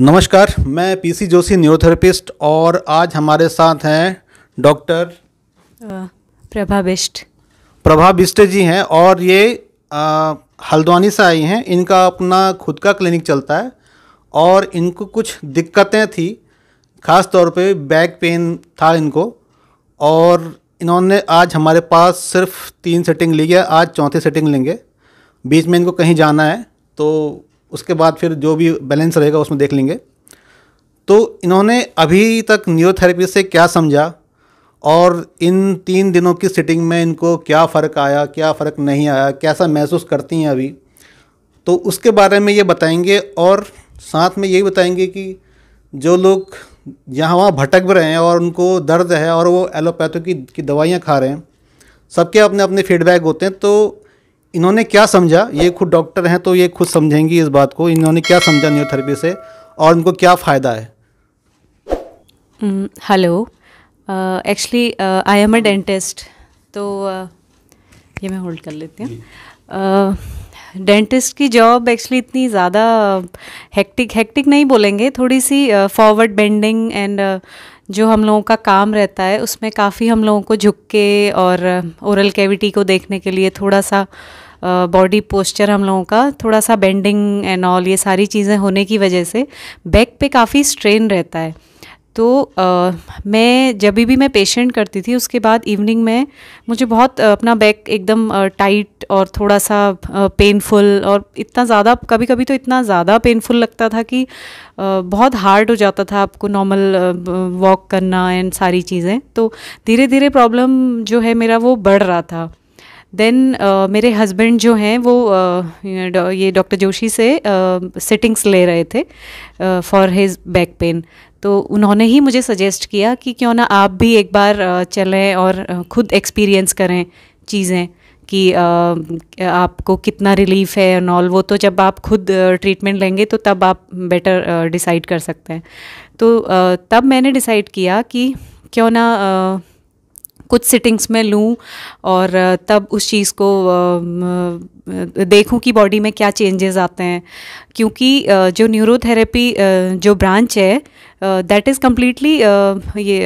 नमस्कार मैं PC Joshi neurotherapist और आज हमारे साथ हैं डॉक्टर प्रभा बिष्ट प्रभा बिष्ट जी हैं और ये हल्द्वानी से आई हैं इनका अपना खुद का क्लिनिक चलता है और इनको कुछ दिक्कतें थी ख़ास तौर पे बैक पेन था इनको और इन्होंने आज हमारे पास सिर्फ तीन सेटिंग ली है आज चौथी सेटिंग लेंगे बीच में इनको कहीं जाना है तो उसके बाद फिर जो भी बैलेंस रहेगा उसमें देख लेंगे तो इन्होंने अभी तक न्यूरोथेरेपी से क्या समझा और इन तीन दिनों की सिटिंग में इनको क्या फ़र्क आया क्या फ़र्क नहीं आया कैसा महसूस करती हैं अभी तो उसके बारे में ये बताएंगे और साथ में यही बताएंगे कि जो लोग यहाँ वहाँ भटक भी रहे हैं और उनको दर्द है और वो एलोपैथी की, की दवाइयाँ खा रहे हैं सबके अपने अपने फीडबैक होते हैं तो इन्होंने क्या समझा ये खुद डॉक्टर हैं तो ये खुद समझेंगी इस बात को इन्होंने क्या समझा न्यूथेरेपी से और उनको क्या फ़ायदा है hello actually I am a dentist तो uh, ये मैं होल्ड कर लेती हूँ डेंटिस्ट की जॉब एक्चुअली इतनी ज़्यादा हेक्टिक हेक्टिक नहीं बोलेंगे थोड़ी सी फॉरवर्ड बेंडिंग एंड जो हम लोगों का काम रहता है उसमें काफ़ी हम लोगों को झुक के और ओरल कैविटी को देखने के लिए थोड़ा सा बॉडी पोस्चर हम लोगों का थोड़ा सा बेंडिंग एंड ऑल ये सारी चीज़ें होने की वजह से बैक पे काफ़ी स्ट्रेन रहता है तो आ, मैं जब भी मैं पेशेंट करती थी उसके बाद इवनिंग में मुझे बहुत अपना बैक एकदम टाइट और थोड़ा सा पेनफुल और इतना ज़्यादा कभी कभी तो इतना ज़्यादा पेनफुल लगता था कि आ, बहुत हार्ड हो जाता था आपको नॉर्मल वॉक करना एंड सारी चीज़ें तो धीरे धीरे प्रॉब्लम जो है मेरा वो बढ़ रहा था देन uh, मेरे हस्बैंड जो हैं वो uh, ये डॉक्टर जोशी से सेटिंग्स uh, ले रहे थे फॉर हिज बैक पेन तो उन्होंने ही मुझे सजेस्ट किया कि क्यों ना आप भी एक बार uh, चलें और uh, खुद एक्सपीरियंस करें चीज़ें कि uh, आपको कितना रिलीफ है एंड ऑल वो तो जब आप खुद ट्रीटमेंट लेंगे तो तब आप बेटर डिसाइड कर सकते हैं तो तब मैंने डिसाइड किया कि क्यों ना कुछ सिटिंग्स में लूँ और तब उस चीज़ को देखूँ कि बॉडी में क्या चेंजेस आते हैं क्योंकि जो न्यूरोथेरेपी जो ब्रांच है दैट इज़ कम्प्लीटली ये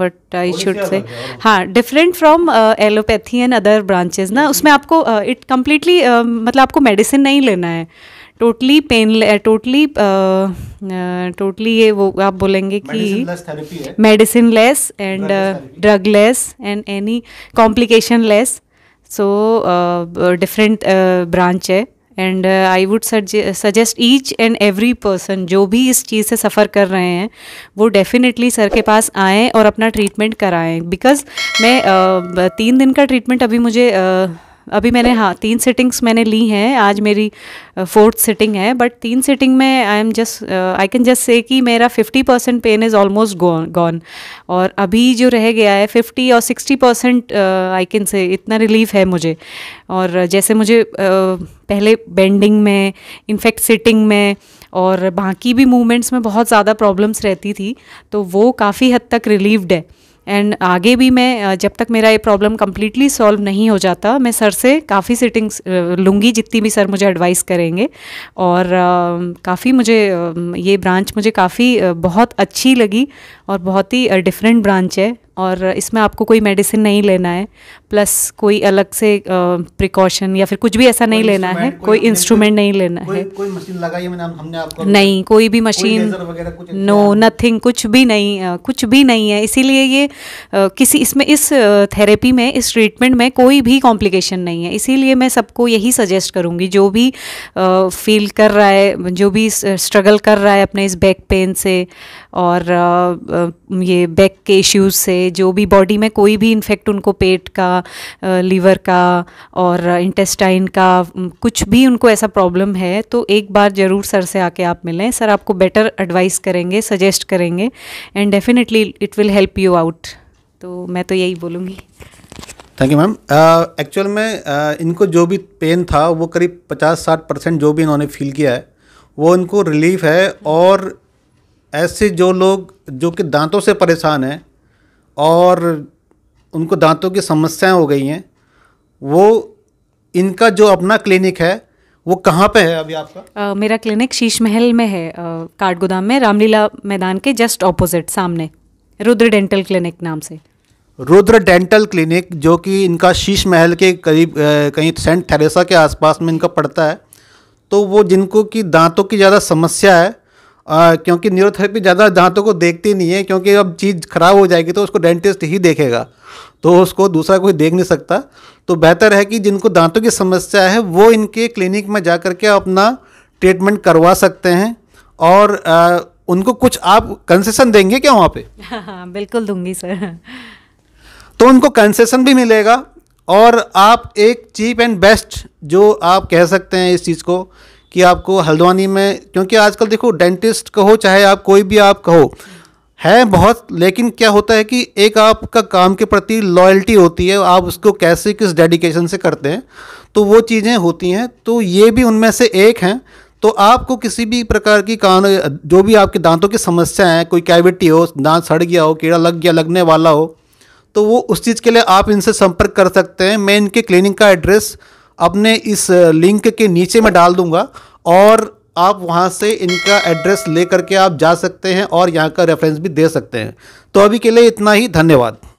वट आई शुड से हाँ different from allopathy and other branches ना हम्म, हम्म। उसमें आपको इट कम्प्लीटली मतलब आपको मेडिसिन नहीं लेना है टोटली पेन टोटली टोटली ये वो आप बोलेंगे कि medicine less and drug less and any complication less so different branch है and I would suggest each and every person जो भी इस चीज़ से सफ़र कर रहे हैं वो डेफिनेटली सर के पास आएँ और अपना ट्रीटमेंट कराएँ बिकॉज़ मैं uh, तीन दिन का ट्रीटमेंट अभी मुझे uh, अभी मैंने हाँ तीन सिटिंग्स मैंने ली हैं आज मेरी फोर्थ सिटिंग है बट तीन सिटिंग में I am just I can just say कि मेरा fifty percent pain is almost gone और अभी जो रह गया है फिफ्टी और sixty percent I can say इतना रिलीफ है मुझे और जैसे मुझे uh, पहले बेंडिंग में इनफेक्ट सिटिंग में और बाकी भी मूवमेंट्स में बहुत ज़्यादा प्रॉब्लम्स रहती थी तो वो काफ़ी हद तक रिलीव्ड है एंड आगे भी मैं जब तक मेरा ये प्रॉब्लम कम्प्लीटली सॉल्व नहीं हो जाता मैं सर से काफ़ी सिटिंग्स लूँगी जितनी भी सर मुझे एडवाइस करेंगे और काफ़ी मुझे ये ब्रांच मुझे काफ़ी बहुत अच्छी लगी और बहुत ही डिफरेंट ब्रांच है और इसमें आपको कोई मेडिसिन नहीं लेना है प्लस कोई अलग से प्रिकॉशन या फिर कुछ भी ऐसा नहीं लेना है कोई इंस्ट्रूमेंट नहीं लेना है कोई मशीन लगाई मैंने हमने आपको नहीं कोई भी मशीन नो नथिंग कुछ भी नहीं कुछ भी नहीं है इसीलिए ये किसी इसमें इस थेरेपी में इस ट्रीटमेंट में कोई भी कॉम्प्लिकेशन नहीं है इसीलिए मैं सबको यही सजेस्ट करूँगी जो भी फील कर रहा है जो भी स्ट्रगल कर रहा है अपने इस बैक पेन से और ये बैक के इश्यूज़ से जो भी बॉडी में कोई भी इन्फेक्ट उनको पेट का लीवर का और इंटेस्टाइन का कुछ भी उनको ऐसा प्रॉब्लम है तो एक बार ज़रूर सर से आके आप मिलें सर आपको बेटर एडवाइस करेंगे सजेस्ट करेंगे and definitely it will help you out तो मैं तो यही बोलूँगी थैंक यू मैम एक्चुअल में uh, इनको जो भी पेन था वो करीब पचास साठ परसेंट जो भी इन्होंने फील किया है वो इनको रिलीफ है और ऐसे जो लोग जो कि दांतों से परेशान हैं और उनको दांतों की समस्याएं हो गई हैं वो इनका जो अपना क्लिनिक है वो कहाँ पे है अभी आपका आ, मेरा क्लिनिक शीश महल में है uh, काट गोदाम में रामलीला मैदान के जस्ट ऑपोजिट सामने रुद्र डेंटल क्लिनिक नाम से रुद्र डेंटल क्लिनिक जो कि इनका शीश महल के करीब कहीं सेंट थेरेसा के आसपास में इनका पड़ता है तो वो जिनको कि दांतों की ज़्यादा समस्या है आ, क्योंकि न्यूरोथेरेपी ज़्यादा दांतों को देखती नहीं है क्योंकि अब चीज़ ख़राब हो जाएगी तो उसको डेंटिस्ट ही देखेगा तो उसको दूसरा कोई देख नहीं सकता तो बेहतर है कि जिनको दांतों की समस्या है वो इनके क्लिनिक में जा के अपना ट्रीटमेंट करवा सकते हैं और आ, उनको कुछ आप कंसेशन देंगे क्या वहाँ पर हाँ, बिल्कुल दूंगी सर तो उनको कंसेशन भी मिलेगा और आप एक चीप एंड बेस्ट जो आप कह सकते हैं इस चीज़ को कि आपको हल्द्वानी में क्योंकि आजकल देखो डेंटिस्ट कहो चाहे आप कोई भी आप कहो है बहुत लेकिन क्या होता है कि एक आपका काम के प्रति लॉयल्टी होती है आप उसको कैसे किस डेडिकेशन से करते हैं तो वो चीज़ें होती हैं तो ये भी उनमें से एक हैं तो आपको किसी भी प्रकार की कान जो भी आपके दांतों की समस्या है कोई कैविटी हो दांत सड़ गया हो कीड़ा लग गया लगने वाला हो तो वो उस चीज़ के लिए आप इनसे संपर्क कर सकते हैं मैं इनके क्लिनिक का एड्रेस अपने इस लिंक के नीचे में डाल दूंगा और आप वहाँ से इनका एड्रेस लेकर के आप जा सकते हैं और यहाँ का रेफरेंस भी दे सकते हैं तो अभी के लिए इतना ही धन्यवाद